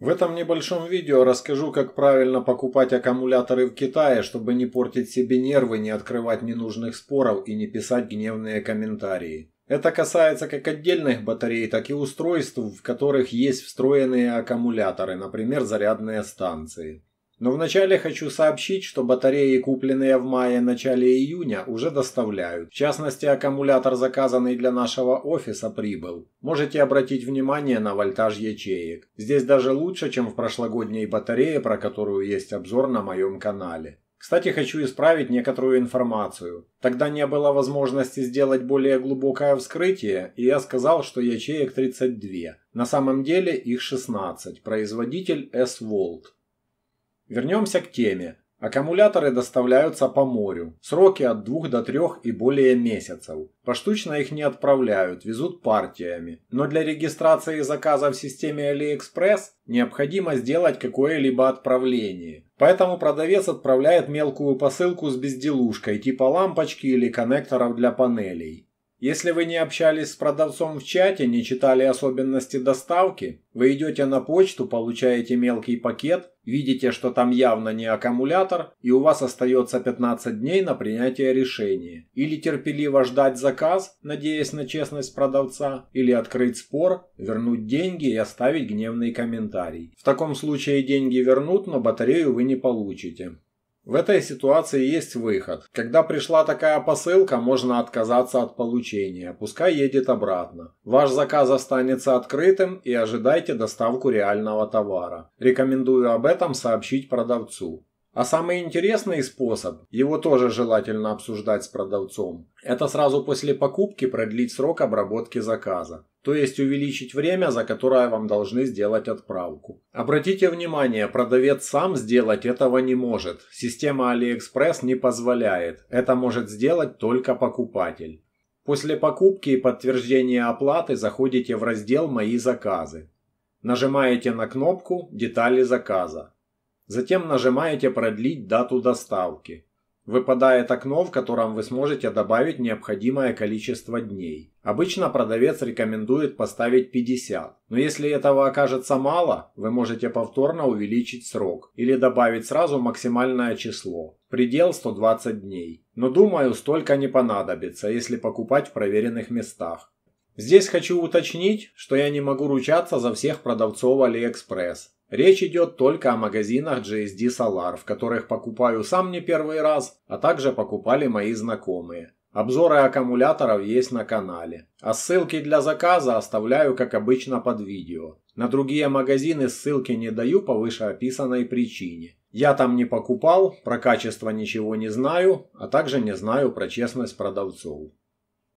В этом небольшом видео расскажу, как правильно покупать аккумуляторы в Китае, чтобы не портить себе нервы, не открывать ненужных споров и не писать гневные комментарии. Это касается как отдельных батарей, так и устройств, в которых есть встроенные аккумуляторы, например, зарядные станции. Но вначале хочу сообщить, что батареи, купленные в мае-начале июня, уже доставляют. В частности, аккумулятор, заказанный для нашего офиса, прибыл. Можете обратить внимание на вольтаж ячеек. Здесь даже лучше, чем в прошлогодней батарее, про которую есть обзор на моем канале. Кстати, хочу исправить некоторую информацию. Тогда не было возможности сделать более глубокое вскрытие, и я сказал, что ячеек 32. На самом деле их 16. Производитель S-Volt. Вернемся к теме. Аккумуляторы доставляются по морю. Сроки от 2 до 3 и более месяцев. Поштучно их не отправляют, везут партиями. Но для регистрации заказа в системе AliExpress необходимо сделать какое-либо отправление. Поэтому продавец отправляет мелкую посылку с безделушкой типа лампочки или коннекторов для панелей. Если вы не общались с продавцом в чате, не читали особенности доставки, вы идете на почту, получаете мелкий пакет, видите, что там явно не аккумулятор, и у вас остается 15 дней на принятие решения. Или терпеливо ждать заказ, надеясь на честность продавца, или открыть спор, вернуть деньги и оставить гневный комментарий. В таком случае деньги вернут, но батарею вы не получите. В этой ситуации есть выход. Когда пришла такая посылка, можно отказаться от получения, пускай едет обратно. Ваш заказ останется открытым и ожидайте доставку реального товара. Рекомендую об этом сообщить продавцу. А самый интересный способ, его тоже желательно обсуждать с продавцом, это сразу после покупки продлить срок обработки заказа, то есть увеличить время, за которое вам должны сделать отправку. Обратите внимание, продавец сам сделать этого не может, система AliExpress не позволяет, это может сделать только покупатель. После покупки и подтверждения оплаты заходите в раздел «Мои заказы». Нажимаете на кнопку «Детали заказа». Затем нажимаете «Продлить дату доставки». Выпадает окно, в котором вы сможете добавить необходимое количество дней. Обычно продавец рекомендует поставить 50, но если этого окажется мало, вы можете повторно увеличить срок или добавить сразу максимальное число, предел 120 дней. Но думаю, столько не понадобится, если покупать в проверенных местах. Здесь хочу уточнить, что я не могу ручаться за всех продавцов AliExpress. Речь идет только о магазинах GSD Solar, в которых покупаю сам не первый раз, а также покупали мои знакомые. Обзоры аккумуляторов есть на канале. А ссылки для заказа оставляю, как обычно, под видео. На другие магазины ссылки не даю по вышеописанной причине. Я там не покупал, про качество ничего не знаю, а также не знаю про честность продавцов.